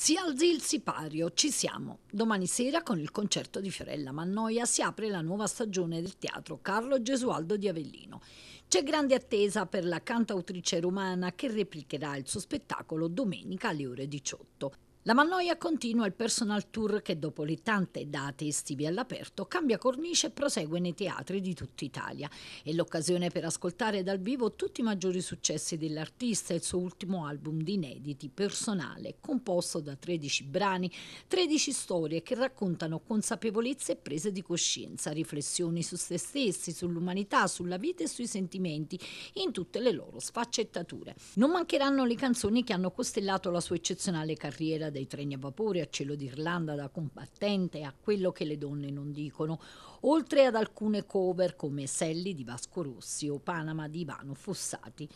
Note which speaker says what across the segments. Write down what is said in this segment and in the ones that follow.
Speaker 1: Si alzi il sipario, ci siamo. Domani sera con il concerto di Fiorella Mannoia si apre la nuova stagione del teatro Carlo Gesualdo di Avellino. C'è grande attesa per la cantautrice romana che replicherà il suo spettacolo domenica alle ore 18. La Mannoia continua il personal tour che dopo le tante date estive all'aperto cambia cornice e prosegue nei teatri di tutta Italia. È l'occasione per ascoltare dal vivo tutti i maggiori successi dell'artista e il suo ultimo album di inediti personale, composto da 13 brani, 13 storie che raccontano consapevolezze e prese di coscienza, riflessioni su se stessi, sull'umanità, sulla vita e sui sentimenti in tutte le loro sfaccettature. Non mancheranno le canzoni che hanno costellato la sua eccezionale carriera dai treni a vapore a cielo d'Irlanda da combattente a quello che le donne non dicono, oltre ad alcune cover come Sally di Vasco Rossi o Panama di Ivano Fossati.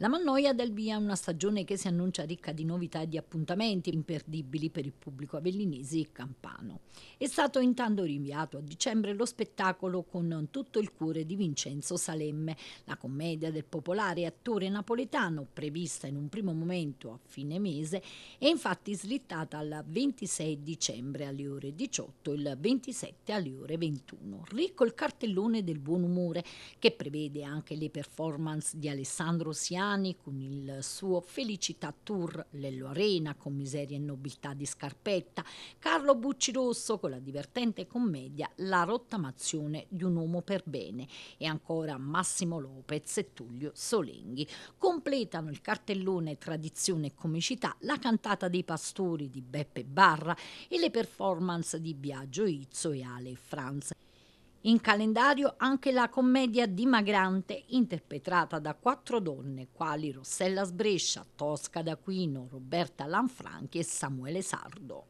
Speaker 1: La Mannoia del via a una stagione che si annuncia ricca di novità e di appuntamenti imperdibili per il pubblico avellinese e campano. È stato intanto rinviato a dicembre lo spettacolo con tutto il cuore di Vincenzo Salemme, la commedia del popolare attore napoletano, prevista in un primo momento a fine mese, è infatti slittata al 26 dicembre alle ore 18 e il 27 alle ore 21. Ricco il cartellone del buon umore, che prevede anche le performance di Alessandro Siano Fagnani con il suo Felicità Tour, Lello Arena con Miseria e Nobiltà di Scarpetta, Carlo Bucci Rosso con la divertente commedia La rottamazione di un uomo per bene e ancora Massimo Lopez e Tullio Solenghi. Completano il cartellone Tradizione e Comicità la cantata dei pastori di Beppe Barra e le performance di Biagio Izzo e Ale Franz. In calendario anche la commedia dimagrante interpretata da quattro donne quali Rossella Sbrescia, Tosca d'Aquino, Roberta Lanfranchi e Samuele Sardo.